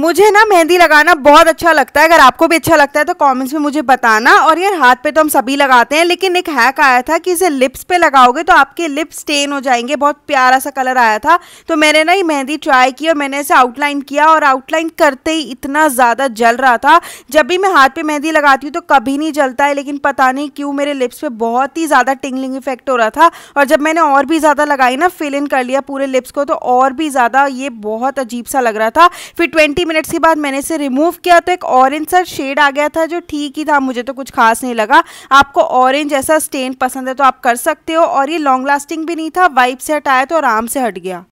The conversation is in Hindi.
मुझे ना मेहंदी लगाना बहुत अच्छा लगता है अगर आपको भी अच्छा लगता है तो कमेंट्स में मुझे बताना और यार हाथ पे तो हम सभी लगाते हैं लेकिन एक हैक आया था कि इसे लिप्स पे लगाओगे तो आपके लिप्स स्टेन हो जाएंगे बहुत प्यारा सा कलर आया था तो मैंने ना ये मेहंदी ट्राई की और मैंने इसे आउटलाइन किया और आउटलाइन करते ही इतना ज़्यादा जल रहा था जब भी मैं हाथ पर मेहंदी लगाती हूँ तो कभी नहीं जलता है लेकिन पता नहीं क्यों मेरे लिप्स पर बहुत ही ज़्यादा टिंगलिंग इफेक्ट हो रहा था और जब मैंने और भी ज़्यादा लगाई ना फिल इन कर लिया पूरे लिप्स को तो और भी ज़्यादा ये बहुत अजीब सा लग रहा था फिर ट्वेंटी मिनट्स के बाद मैंने इसे रिमूव किया तो एक ऑरेंज सा शेड आ गया था जो ठीक ही था मुझे तो कुछ खास नहीं लगा आपको ऑरेंज ऐसा स्टेन पसंद है तो आप कर सकते हो और ये लॉन्ग लास्टिंग भी नहीं था वाइप से हटाया तो आराम से हट गया